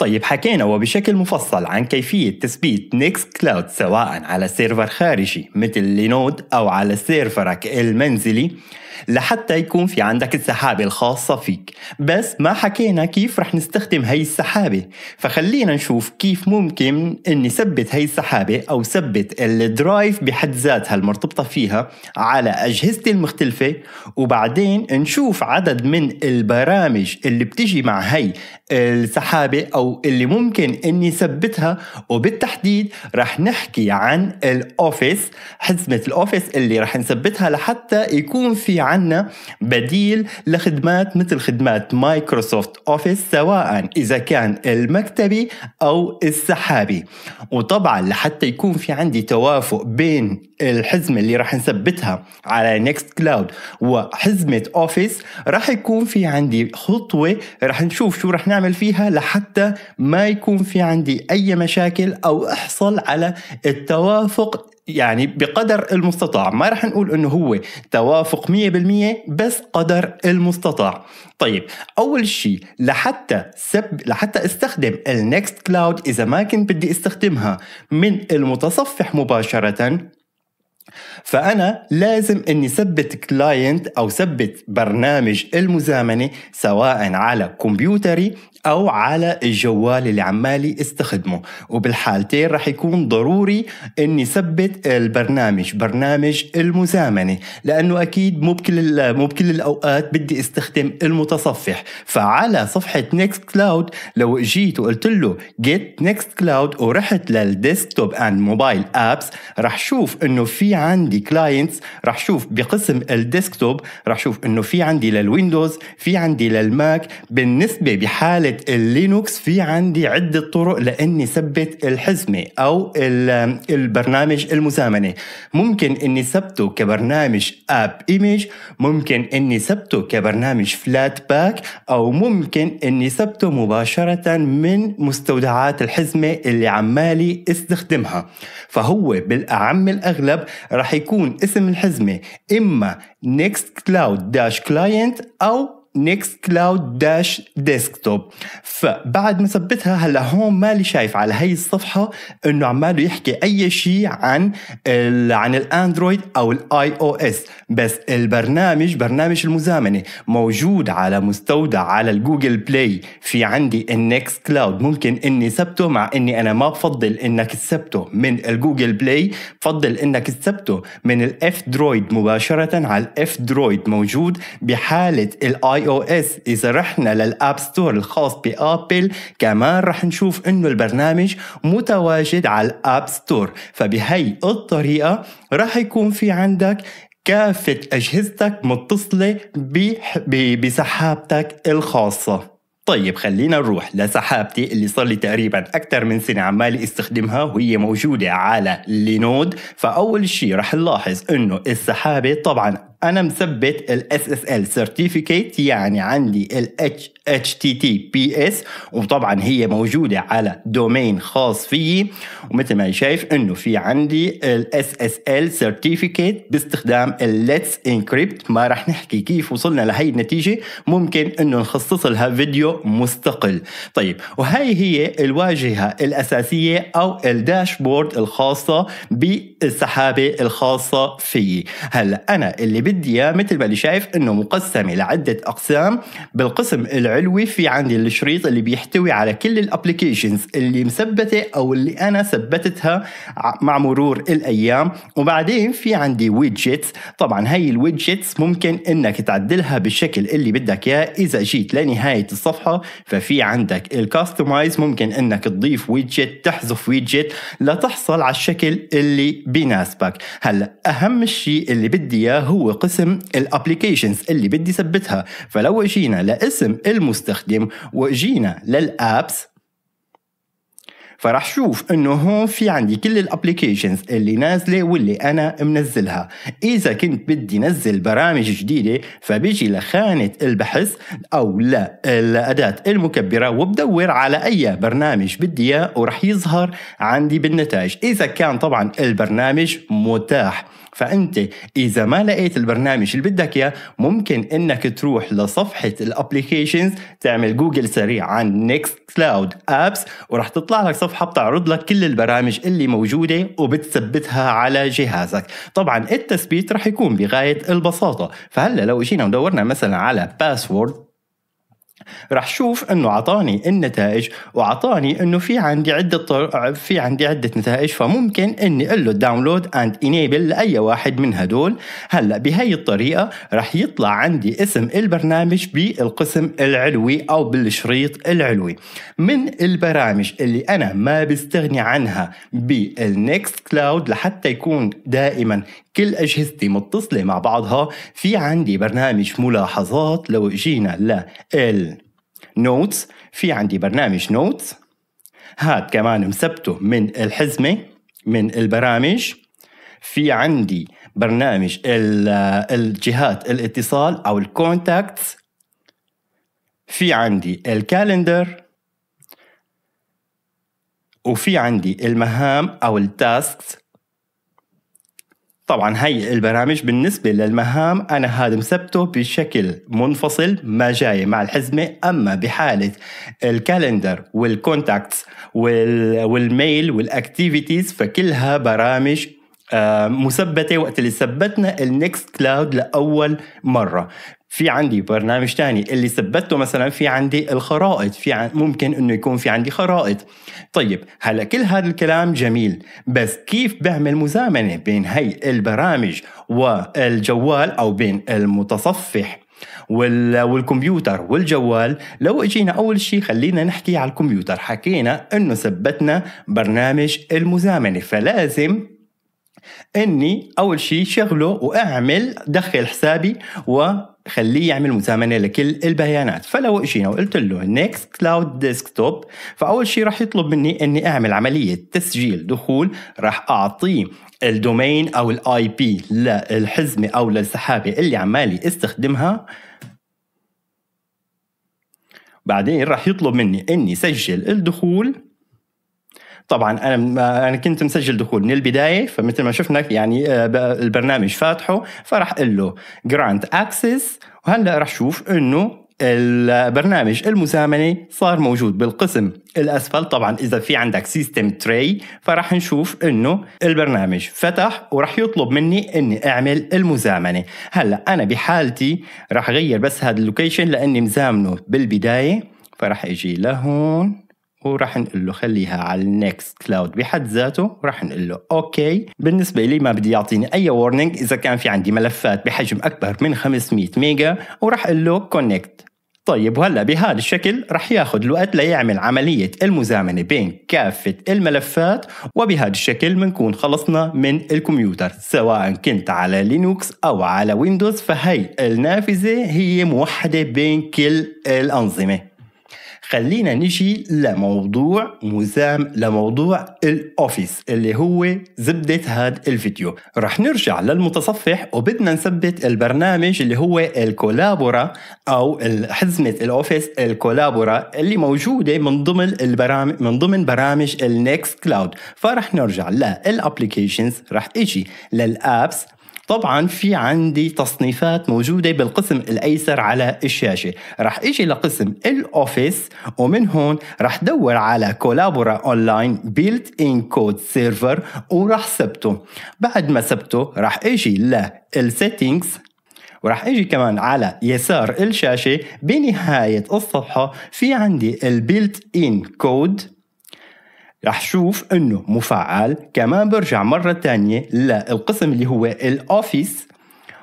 طيب حكينا وبشكل مفصل عن كيفية تثبيت نيكس كلاود سواء على سيرفر خارجي مثل لينود أو على سيرفرك المنزلي لحتى يكون في عندك السحابة الخاصة فيك بس ما حكينا كيف رح نستخدم هاي السحابة فخلينا نشوف كيف ممكن اني ثبت هاي السحابة او ثبت الدرايف بحد ذاتها المرتبطة فيها على اجهزتي المختلفة وبعدين نشوف عدد من البرامج اللي بتجي مع هاي السحابة او اللي ممكن اني ثبتها وبالتحديد رح نحكي عن الاوفيس حزمه الاوفيس اللي رح نثبتها لحتى يكون في عنا بديل لخدمات مثل خدمات مايكروسوفت اوفيس سواء اذا كان المكتبي او السحابي وطبعا لحتى يكون في عندي توافق بين الحزمه اللي رح نثبتها على نيكست كلاود وحزمه اوفيس رح يكون في عندي خطوه رح نشوف شو رح نعمل فيها لحتى ما يكون في عندي أي مشاكل أو أحصل على التوافق يعني بقدر المستطاع ما رح نقول انه هو توافق 100% بس قدر المستطاع طيب اول شيء لحتى سب لحتى استخدم النكست كلاود اذا ما كنت بدي استخدمها من المتصفح مباشره فانا لازم اني ثبت كلاينت او ثبت برنامج المزامنه سواء على كمبيوتري او على الجوال اللي عمالي استخدمه وبالحالتين رح يكون ضروري اني ثبت البرنامج برنامج المزامنه لانه اكيد مو بكل مو بكل الاوقات بدي استخدم المتصفح فعلى صفحه نيكست كلاود لو جيت وقلت له جيت نيكست كلاود ورحت للديسكتوب اند موبايل ابس رح شوف انه في عندي كلاينتس رح شوف بقسم الديسكتوب رح شوف انه في عندي للويندوز في عندي للماك بالنسبه بحاله اللينوكس في عندي عده طرق لاني ثبت الحزمه او البرنامج المزامنه ممكن اني ثبته كبرنامج اب ايميج ممكن اني ثبته كبرنامج فلات باك او ممكن اني ثبته مباشره من مستودعات الحزمه اللي عمالي استخدمها فهو بالاعم الاغلب راح يكون اسم الحزمة إما nextcloud-client أو نيكست كلاود داش ديسكتوب فبعد ما ثبتها هلا هون مالي شايف على هي الصفحه انه عماله يحكي اي شيء عن الـ عن الاندرويد او الاي او اس بس البرنامج برنامج المزامنه موجود على مستودع على الجوجل بلاي في عندي النيكست كلاود ممكن اني ثبته مع اني انا ما بفضل انك تثبته من الجوجل بلاي بفضل انك تثبته من الاف درويد مباشره على الاف درويد موجود بحاله الاي اي او اس اذا رحنا للاب ستور الخاص بابل كمان رح نشوف انه البرنامج متواجد على الاب ستور فبهي الطريقه رح يكون في عندك كافة أجهزتك متصلة بسحابتك الخاصة طيب خلينا نروح لسحابتي اللي صار لي تقريبا أكثر من سنة عمال استخدمها وهي موجودة على لينود فأول شيء رح نلاحظ إنه السحابة طبعا أنا مثبت ال SSL certificate يعني عندي ال HTTPS وطبعا هي موجودة على دومين خاص فيي ومثل ما شايف انه في عندي ال SSL certificate باستخدام ال Let's Encrypt ما رح نحكي كيف وصلنا لهي النتيجة ممكن انه نخصص لها فيديو مستقل طيب وهي هي الواجهة الأساسية أو الداشبورد الخاصة بالسحابة الخاصة فيي هلا أنا اللي بدي إياه مثل ما اللي شايف انه مقسمة لعدة أقسام بالقسم العلمي علوي في عندي الشريط اللي بيحتوي على كل الابلكيشنز اللي مثبته او اللي انا ثبتتها مع مرور الايام وبعدين في عندي ويدجتس طبعا هي الويدجتس ممكن انك تعدلها بالشكل اللي بدك اياه اذا جيت لنهايه الصفحه ففي عندك الكاستمايز ممكن انك تضيف ويدجت تحذف ويدجت لتحصل على الشكل اللي بيناسبك هلا اهم شيء اللي بدي اياه هو قسم الابلكيشنز اللي بدي ثبتها فلو اجينا لاسم المو المستخدم وجينا للابس فراح شوف انه هون في عندي كل الابلكيشنز اللي نازله واللي انا منزلها اذا كنت بدي نزل برامج جديده فبيجي لخانه البحث او لا الاداه المكبره وبدور على اي برنامج بدي اياه وراح يظهر عندي بالنتائج اذا كان طبعا البرنامج متاح فانت اذا ما لقيت البرنامج اللي بدك اياه ممكن انك تروح لصفحه الابلكيشنز تعمل جوجل سريع عن نيكست كلاود ابس وراح تطلع لك صفحه الصفحه بتعرض لك كل البرامج اللي موجوده وبتثبتها على جهازك طبعا التثبيت رح يكون بغايه البساطه فهلا لو جينا ودورنا مثلا على باسورد رح شوف انه اعطاني النتائج واعطاني انه في عندي عده طر... في عندي عده نتائج فممكن اني اقول له داونلود اند انيبل لاي واحد من هدول هلا بهي الطريقه رح يطلع عندي اسم البرنامج بالقسم العلوي او بالشريط العلوي من البرامج اللي انا ما بستغني عنها بالنكست كلاود لحتى يكون دائما كل أجهزتي متصلة مع بعضها في عندي برنامج ملاحظات لو جينا ال نوتس في عندي برنامج نوتس هاد كمان مثبته من الحزمة من البرامج في عندي برنامج الجهات الاتصال أو الكونتاكتس في عندي الكالندر وفي عندي المهام أو التاسكس طبعا هي البرامج بالنسبة للمهام أنا هذا مثبته بشكل منفصل ما جاي مع الحزمة أما بحالة الكالندر والكونتاكتس والميل والاكتيفيتيز فكلها برامج آه، مثبته وقت اللي ثبتنا النكست كلاود لاول مره في عندي برنامج تاني اللي ثبته مثلا في عندي الخرائط في عن ممكن انه يكون في عندي خرائط طيب هلا كل هذا الكلام جميل بس كيف بعمل مزامنه بين هي البرامج والجوال او بين المتصفح والكمبيوتر والجوال لو اجينا اول شيء خلينا نحكي على الكمبيوتر حكينا انه ثبتنا برنامج المزامنه فلازم اني اول شيء شغله واعمل دخل حسابي و خليه يعمل مزامنه لكل البيانات فلو اجينا وقلت له نيكست كلاود ديسكتوب فاول شيء راح يطلب مني اني اعمل عمليه تسجيل دخول راح اعطيه الدومين او الاي بي للحزمه او للسحابه اللي عمالي استخدمها بعدين راح يطلب مني اني سجل الدخول طبعا انا انا كنت مسجل دخول من البدايه فمثل ما شفنا يعني آه، البرنامج فاتحه فراح اقول له جرانت اكسس وهلا راح اشوف انه البرنامج المزامنه صار موجود بالقسم الاسفل طبعا اذا في عندك سيستم تري فراح نشوف انه البرنامج فتح وراح يطلب مني اني اعمل المزامنه هلا انا بحالتي راح اغير بس هذا اللوكيشن لاني مزامنه بالبدايه فراح اجي لهون وراح نقول له خليها على النكست كلاود بحد ذاته وراح نقول له اوكي بالنسبه لي ما بدي يعطيني اي وورنينج اذا كان في عندي ملفات بحجم اكبر من 500 ميجا وراح اقول له كونكت طيب وهلا بهذا الشكل رح ياخذ الوقت ليعمل عملية المزامنة بين كافة الملفات وبهذا الشكل بنكون خلصنا من الكمبيوتر سواء كنت على لينوكس أو على ويندوز فهي النافذة هي موحدة بين كل الأنظمة خلينا نجي لموضوع مزام لموضوع الاوفيس اللي هو زبدة هاد الفيديو رح نرجع للمتصفح وبدنا نثبت البرنامج اللي هو الكولابورا او حزمة الاوفيس الكولابورا اللي موجودة من ضمن البرامج من ضمن برامج النكست كلاود فرح نرجع للابليكيشنز رح اجي للابس طبعا في عندي تصنيفات موجودة بالقسم الأيسر على الشاشة رح إجي لقسم الأوفيس ومن هون رح دور على كولابورا أونلاين بيلت إن كود سيرفر ورح سبته بعد ما سبته رح إجي للسيتينجز وراح اجي كمان على يسار الشاشة بنهاية الصفحة في عندي البيلت ان كود رح شوف انه مفعل كمان برجع مرة تانية للقسم اللي هو الاوفيس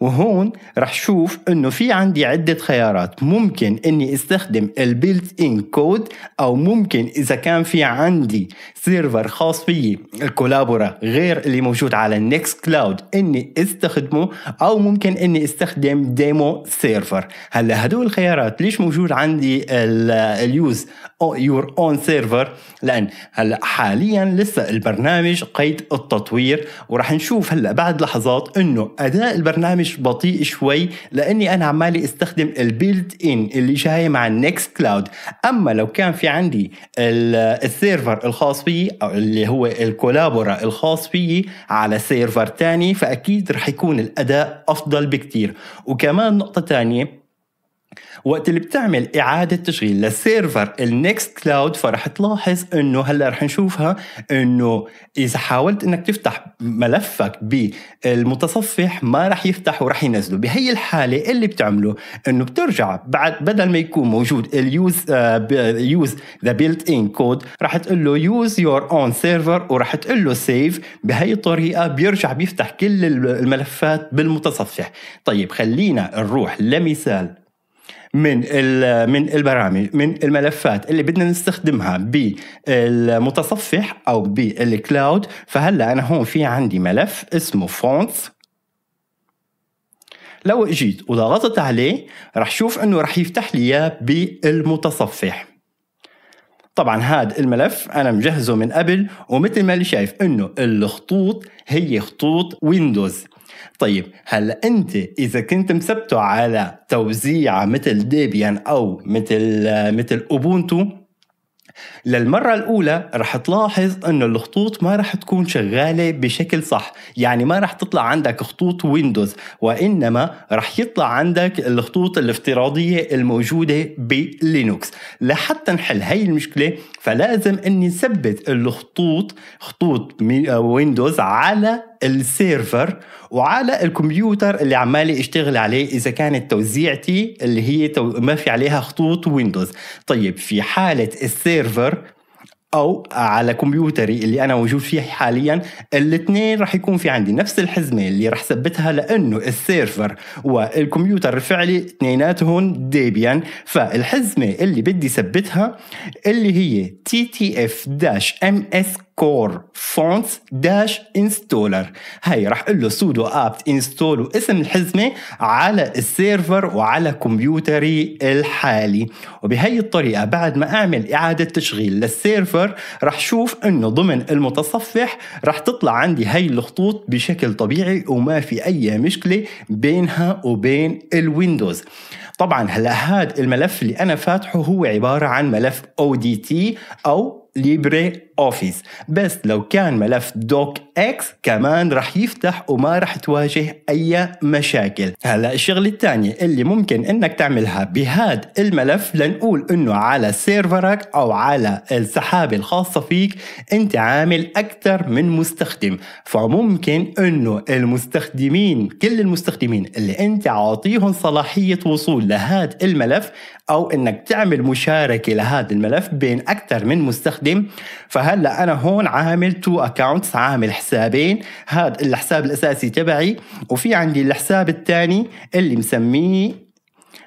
وهون رح شوف انه في عندي عدة خيارات ممكن اني استخدم البيلت ان كود او ممكن اذا كان في عندي سيرفر خاص فيي الكولابورا غير اللي موجود على النكست كلاود اني استخدمه او ممكن اني استخدم ديمو سيرفر هلا هدول الخيارات ليش موجود عندي اليوز يور اون سيرفر لان هلا حاليا لسه البرنامج قيد التطوير وراح نشوف هلا بعد لحظات انه اداء البرنامج بطيء شوي لاني انا عمالي استخدم البيلد ان اللي جاي مع النكست كلاود اما لو كان في عندي السيرفر الخاص بي او اللي هو الكولابورا الخاص بي على سيرفر تاني فاكيد رح يكون الاداء افضل بكتير وكمان نقطه تانية وقت اللي بتعمل إعادة تشغيل للسيرفر النكست كلاود فرح تلاحظ إنه هلا رح نشوفها إنه إذا حاولت إنك تفتح ملفك بالمتصفح ما رح يفتح ورح ينزله بهي الحالة اللي بتعمله إنه بترجع بعد بدل ما يكون موجود اليوز يوز ذا بيلت إن كود رح تقول له يوز يور أون سيرفر ورح تقول له سيف بهي الطريقة بيرجع بيفتح كل الملفات بالمتصفح طيب خلينا نروح لمثال من من البرامج من الملفات اللي بدنا نستخدمها بالمتصفح او بالكلاود فهلا انا هون في عندي ملف اسمه فونتس لو اجيت وضغطت عليه رح شوف انه رح يفتح لي اياه بالمتصفح طبعا هذا الملف انا مجهزه من قبل ومثل ما اللي شايف انه الخطوط هي خطوط ويندوز طيب هلا انت اذا كنت مثبته على توزيعه مثل ديبيان او مثل مثل اوبونتو للمرة الأولى رح تلاحظ أنه الخطوط ما رح تكون شغالة بشكل صح يعني ما رح تطلع عندك خطوط ويندوز وإنما رح يطلع عندك الخطوط الافتراضية الموجودة بلينوكس لحتى نحل هاي المشكلة فلازم أني ثبت الخطوط خطوط ويندوز آه، على السيرفر وعلى الكمبيوتر اللي عمالي اشتغل عليه اذا كانت توزيعتي اللي هي تو... ما في عليها خطوط ويندوز طيب في حاله السيرفر او على كمبيوتري اللي انا موجود فيه حاليا الاثنين راح يكون في عندي نفس الحزمه اللي راح ثبتها لانه السيرفر والكمبيوتر الفعلي اثنيناتهم ديبيان فالحزمه اللي بدي ثبتها اللي هي ttf-ms كور فونتس داش انستولر هاي راح اقول له سودو ابت انستول واسم الحزمه على السيرفر وعلى كمبيوتري الحالي وبهي الطريقه بعد ما اعمل اعاده تشغيل للسيرفر راح شوف انه ضمن المتصفح راح تطلع عندي هاي الخطوط بشكل طبيعي وما في اي مشكله بينها وبين الويندوز طبعا هلا هذا الملف اللي انا فاتحه هو عباره عن ملف ODT او ليبري اوفيس بس لو كان ملف دوك اكس كمان رح يفتح وما رح تواجه اي مشاكل هلا الشغلة الثانية اللي ممكن انك تعملها بهاد الملف لنقول انه على سيرفرك او على السحابه الخاصه فيك انت عامل اكثر من مستخدم فممكن انه المستخدمين كل المستخدمين اللي انت عاطيهم صلاحيه وصول لهاد الملف او انك تعمل مشاركه لهذا الملف بين اكثر من مستخدم فهلا انا هون عامل تو اكونتس عامل حسابين هذا الحساب الاساسي تبعي وفي عندي الحساب الثاني اللي مسميه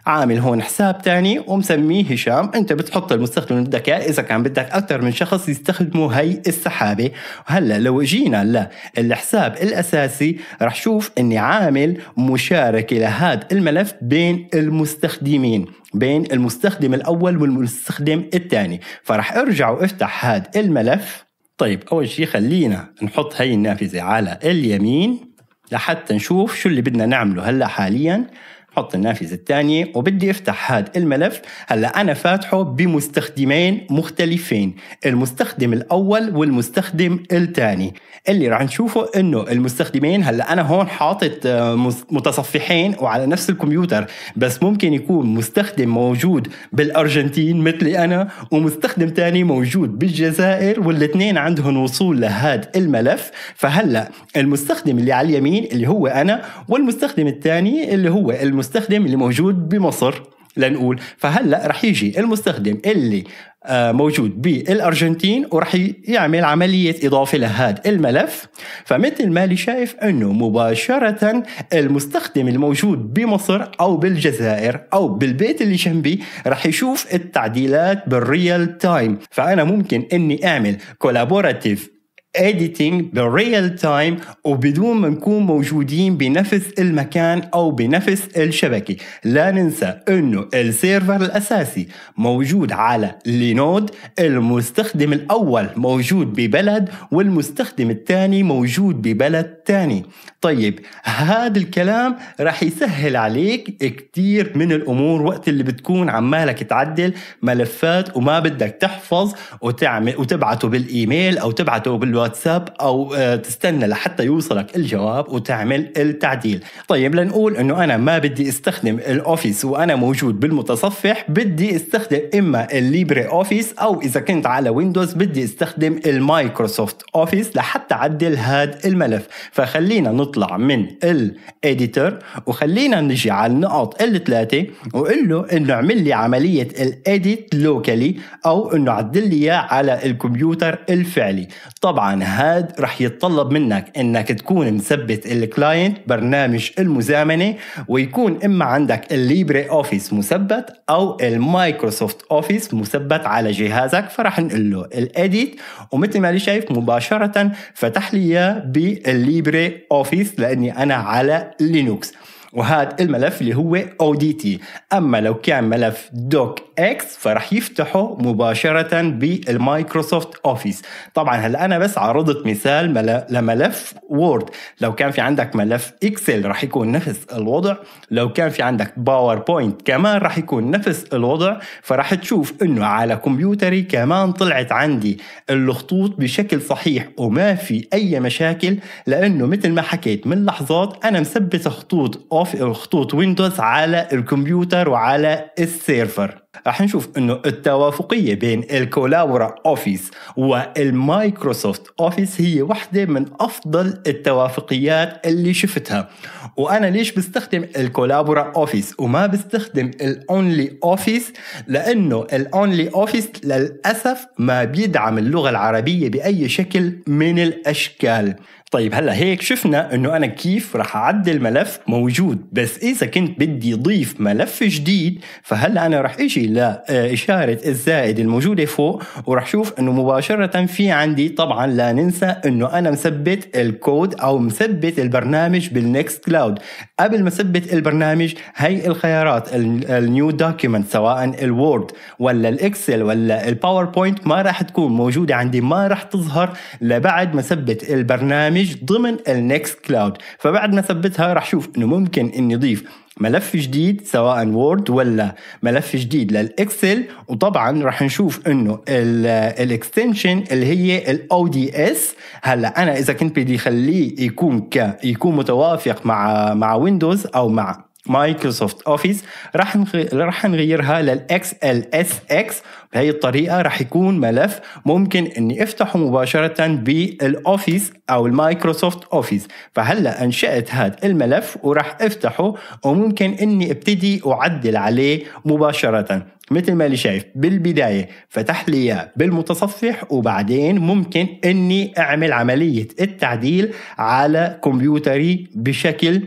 عامل هون حساب تاني ومسميه هشام انت بتحط المستخدم اللي بدك اياه اذا كان بدك اكثر من شخص يستخدموا هي السحابه وهلا لو جينا للحساب الاساسي رح شوف اني عامل مشاركه لهذا الملف بين المستخدمين بين المستخدم الاول والمستخدم الثاني فرح ارجع وافتح هذا الملف طيب اول شيء خلينا نحط هي النافذه على اليمين لحتى نشوف شو اللي بدنا نعمله هلا حاليا حط النافذة الثانية وبدي افتح هذا الملف هلا أنا فاتحه بمستخدمين مختلفين المستخدم الأول والمستخدم الثاني اللي رح نشوفه إنه المستخدمين هلا أنا هون حاطط آه، متصفحين وعلى نفس الكمبيوتر بس ممكن يكون مستخدم موجود بالأرجنتين مثلي أنا ومستخدم ثاني موجود بالجزائر والاثنين عندهم وصول لهذا الملف فهلا المستخدم اللي على اليمين اللي هو أنا والمستخدم الثاني اللي هو المستخدم المستخدم اللي موجود بمصر لنقول فهلا رح يجي المستخدم اللي آه، موجود بالارجنتين ورح يعمل عمليه اضافه لهذا الملف فمثل ما اللي شايف انه مباشره المستخدم الموجود بمصر او بالجزائر او بالبيت اللي جنبي رح يشوف التعديلات بالريال تايم فانا ممكن اني اعمل كولابوراتيف editing real تايم وبدون ما نكون موجودين بنفس المكان او بنفس الشبكه لا ننسى انه السيرفر الاساسي موجود على لينود المستخدم الاول موجود ببلد والمستخدم الثاني موجود ببلد ثاني طيب هذا الكلام راح يسهل عليك كثير من الامور وقت اللي بتكون عمالك تعدل ملفات وما بدك تحفظ وتعمل وتبعته بالايميل او تبعته بال الواتساب او آه، تستنى لحتى يوصلك الجواب وتعمل التعديل طيب لنقول انه انا ما بدي استخدم الاوفيس وانا موجود بالمتصفح بدي استخدم اما الليبري اوفيس او اذا كنت على ويندوز بدي استخدم المايكروسوفت اوفيس لحتى اعدل هذا الملف فخلينا نطلع من الاديتور وخلينا نجي على النقط الثلاثه وقول له انه اعمل لي عمليه الاديت لوكالي او انه عدل لي اياه على الكمبيوتر الفعلي طبعا هاد رح يتطلب منك انك تكون مثبت الكلاينت برنامج المزامنه ويكون اما عندك الليبري اوفيس مثبت او المايكروسوفت اوفيس مثبت على جهازك فرح نقول له الاديت ومثل ما لي شايف مباشره فتح لي اياه بالليبري اوفيس لاني انا على لينوكس وهذا الملف اللي هو ODT أما لو كان ملف دوك اكس فرح يفتحه مباشرة بالمايكروسوفت اوفيس طبعا هلا أنا بس عرضت مثال لملف وورد لو كان في عندك ملف اكسل رح يكون نفس الوضع لو كان في عندك باوربوينت كمان رح يكون نفس الوضع فرح تشوف انه على كمبيوتري كمان طلعت عندي الخطوط بشكل صحيح وما في اي مشاكل لانه مثل ما حكيت من لحظات انا مثبت خطوط موافق الخطوط ويندوز على الكمبيوتر وعلى السيرفر رح نشوف انه التوافقية بين الكولابورا اوفيس والمايكروسوفت اوفيس هي واحدة من افضل التوافقيات اللي شفتها وانا ليش بستخدم الكولابورا اوفيس وما بستخدم الاونلي اوفيس لانه الاونلي اوفيس للاسف ما بيدعم اللغة العربية باي شكل من الاشكال طيب هلا هيك شفنا انه انا كيف رح اعدل ملف موجود بس اذا كنت بدي ضيف ملف جديد فهلا انا رح اجي لاشاره الزائد الموجوده فوق ورح شوف انه مباشره في عندي طبعا لا ننسى انه انا مثبت الكود او مثبت البرنامج بالنكست كلاود قبل ما اثبت البرنامج هي الخيارات النيو دوكيمنت سواء الوورد ولا الاكسل ولا الباوربوينت ما راح تكون موجوده عندي ما راح تظهر لبعد ما ثبت البرنامج مش ضمن النكست كلاود فبعد ما ثبتها راح شوف انه ممكن اني اضيف ملف جديد سواء وورد ولا ملف جديد للاكسل وطبعا راح نشوف انه الاكستنشن اللي هي الاو دي اس هلا انا اذا كنت بدي اخليه يكون ك يكون متوافق مع مع ويندوز او مع مايكروسوفت اوفيس راح راح نغيرها للاكس ال اس اكس بهي الطريقه راح يكون ملف ممكن اني افتحه مباشره بالاوفيس او المايكروسوفت اوفيس فهلا انشات هذا الملف وراح افتحه وممكن اني ابتدي اعدل عليه مباشره مثل ما اللي شايف بالبداية فتح لي إياه بالمتصفح وبعدين ممكن أني أعمل عملية التعديل على كمبيوتري بشكل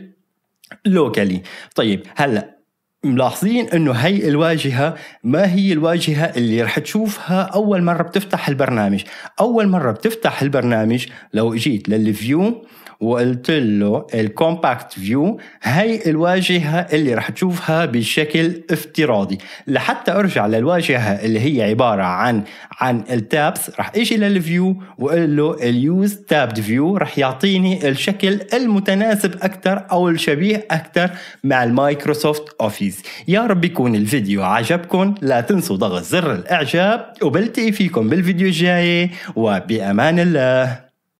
لوكالي طيب هلا ملاحظين انه هي الواجهه ما هي الواجهه اللي رح تشوفها اول مره بتفتح البرنامج اول مره بتفتح البرنامج لو جيت للفيو وقلت له الكومباكت فيو هي الواجهه اللي رح تشوفها بشكل افتراضي لحتى ارجع للواجهه اللي هي عباره عن عن التابس رح اجي للفيو واقول له اليوز تابد فيو رح يعطيني الشكل المتناسب اكثر او الشبيه اكثر مع المايكروسوفت اوفيس العزيز يا رب يكون الفيديو عجبكم لا تنسوا ضغط زر الاعجاب وبلتقي فيكم بالفيديو الجاي وبامان الله